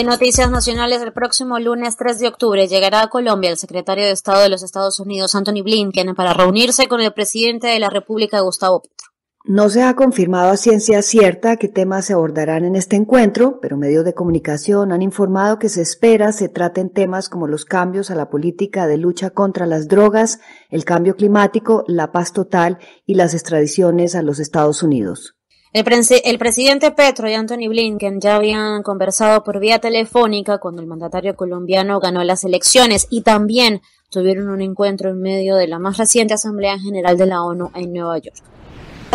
En noticias nacionales, el próximo lunes 3 de octubre llegará a Colombia el secretario de Estado de los Estados Unidos, Anthony Blinken, para reunirse con el presidente de la República, Gustavo Petro. No se ha confirmado a ciencia cierta qué temas se abordarán en este encuentro, pero medios de comunicación han informado que se espera se traten temas como los cambios a la política de lucha contra las drogas, el cambio climático, la paz total y las extradiciones a los Estados Unidos. El, presidente Petro y Anthony Blinken ya habían conversado por vía telefónica cuando el mandatario colombiano ganó las elecciones y también tuvieron un encuentro en medio de la más reciente Asamblea General de la ONU en Nueva York.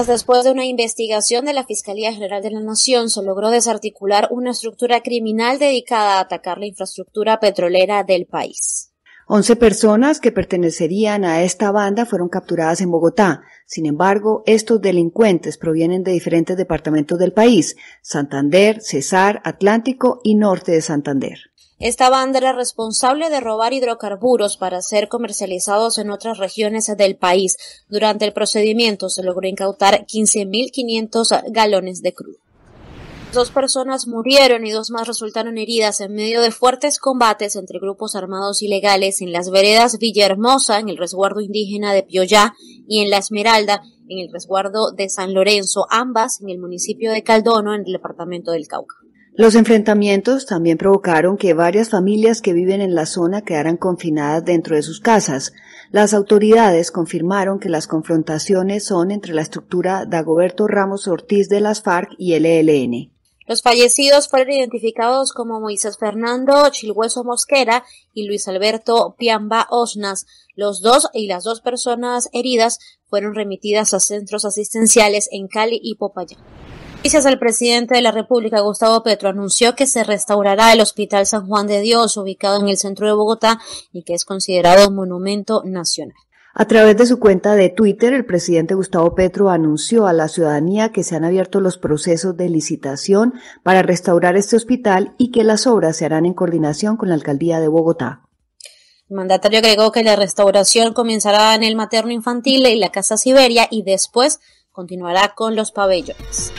Después de una investigación de la Fiscalía General de la Nación, se logró desarticular una estructura criminal dedicada a atacar la infraestructura petrolera del país. Once personas que pertenecerían a esta banda fueron capturadas en Bogotá. Sin embargo, estos delincuentes provienen de diferentes departamentos del país, Santander, Cesar, Atlántico y Norte de Santander. Esta banda era responsable de robar hidrocarburos para ser comercializados en otras regiones del país. Durante el procedimiento se logró incautar 15.500 galones de crudo. Dos personas murieron y dos más resultaron heridas en medio de fuertes combates entre grupos armados ilegales en las veredas Villahermosa, en el resguardo indígena de Piollá, y en La Esmeralda, en el resguardo de San Lorenzo, ambas en el municipio de Caldono, en el departamento del Cauca. Los enfrentamientos también provocaron que varias familias que viven en la zona quedaran confinadas dentro de sus casas. Las autoridades confirmaron que las confrontaciones son entre la estructura Dagoberto Ramos Ortiz de las FARC y el ELN. Los fallecidos fueron identificados como Moisés Fernando Chilhueso Mosquera y Luis Alberto Piamba Osnas. Los dos y las dos personas heridas fueron remitidas a centros asistenciales en Cali y Popayán. Gracias al presidente de la República, Gustavo Petro, anunció que se restaurará el Hospital San Juan de Dios, ubicado en el centro de Bogotá y que es considerado un monumento nacional. A través de su cuenta de Twitter, el presidente Gustavo Petro anunció a la ciudadanía que se han abierto los procesos de licitación para restaurar este hospital y que las obras se harán en coordinación con la alcaldía de Bogotá. El mandatario agregó que la restauración comenzará en el materno infantil y la Casa Siberia y después continuará con los pabellones.